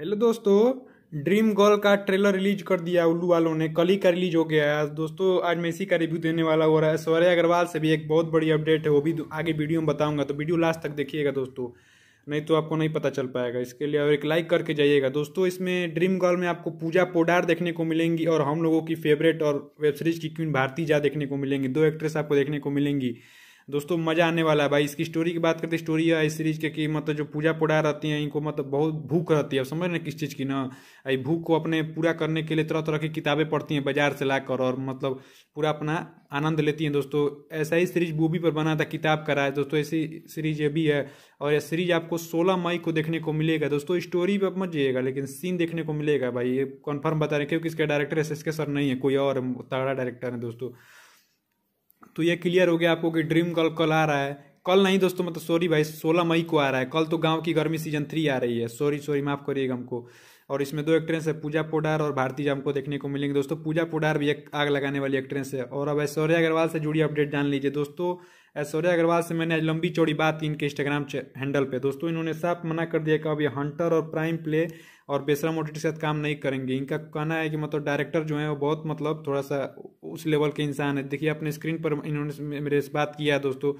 hello दोस्तों dream girl का trailer release कर दिया उल्लू वालों ने कल ही का रिलीज हो गया है दोस्तों आज मैं इसी का रिव्यू देने वाला हो रहा है सौर्य अग्रवाल से भी एक बहुत बड़ी अपडेट है वो भी आगे वीडियो में बताऊंगा तो वीडियो लास्ट तक देखिएगा दोस्तों नहीं तो आपको नहीं पता चल पाएगा इसके लिए और एक लाइक करके जाइएगा दोस्तों इसमें ड्रीम गर्ल में आपको पूजा पोडार देखने को मिलेंगी और हम लोगों की फेवरेट और वेब सीरीज की क्वीन भारती जा देखने को मिलेंगी दो एक्ट्रेस आपको देखने को मिलेंगी दोस्तों मजा आने वाला है भाई इसकी स्टोरी की बात करते हैं स्टोरी है इस सीरीज के कि मतलब जो पूजा पुड़ा रहती हैं इनको मतलब बहुत भूख रहती है समझ रहे किस चीज़ की ना आई भूख को अपने पूरा करने के लिए तरह तरह की किताबें पढ़ती हैं बाजार से लाकर और मतलब पूरा अपना आनंद लेती हैं दोस्तों ऐसा ही सीरीज मूवी पर बना था किताब करा है दोस्तों ऐसी सीरीज ये भी है और यह सीरीज आपको सोलह मई को देखने को मिलेगा दोस्तों स्टोरी पर मत जाइएगा लेकिन सीन देखने को मिलेगा भाई ये कन्फर्म बता रहे क्योंकि इसका डायरेक्टर एस एस के सर नहीं है कोई और तगड़ा डायरेक्टर है दोस्तों तो ये क्लियर हो गया आपको कि ड्रीम कॉल कल आ रहा है कल नहीं दोस्तों मतलब सॉरी भाई सोलह मई को आ रहा है कल तो गांव की गर्मी सीजन थ्री आ रही है सॉरी सॉरी माफ़ करिएगा हमको और इसमें दो एक्ट्रेस है पूजा पोडार और भारती जी हमको देखने को मिलेंगे दोस्तों पूजा पोडार भी एक आग लगाने वाली एक्ट्रेस है और अब ऐश्वर्या अग्रवाल से जुड़ी अपडेट जान लीजिए दोस्तों ऐश्वर्या अग्रवाल से मैंने आज लंबी चौड़ी बात की इनके इंस्टाग्राम हैंडल पे दोस्तों इन्होंने साफ मना कर दिया कि अब ये हंटर और प्राइम प्ले और बेसरा मोटर के साथ काम नहीं करेंगे इनका कहना है कि मतलब डायरेक्टर जो है वो बहुत मतलब थोड़ा सा उस लेवल के इंसान है देखिए अपने स्क्रीन पर इन्होंने मेरे से बात किया है दोस्तों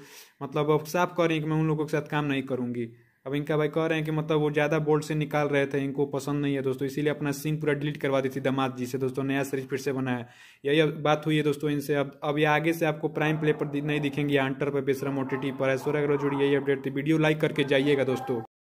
मतलब अब साफ कह रहे हैं कि मैं उन लोगों के साथ काम नहीं करूँगी अब इनका भाई कह रहे हैं कि मतलब वो ज़्यादा बोल्ड से निकाल रहे थे इनको पसंद नहीं है दोस्तों इसीलिए अपना सीन पूरा डिलीट करवा दी थी दमाद जी से दोस्तों नया सीरीज फिर से बनाया यही बात हुई है दोस्तों इनसे अब अब ये आगे से आपको प्राइम प्ले पर नहीं दिखेंगे अंटर पर बेसरम ओ टी पर ऐश्वर्या जुड़ी यही अपडेट थी वीडियो लाइक करके जाइएगा दोस्तों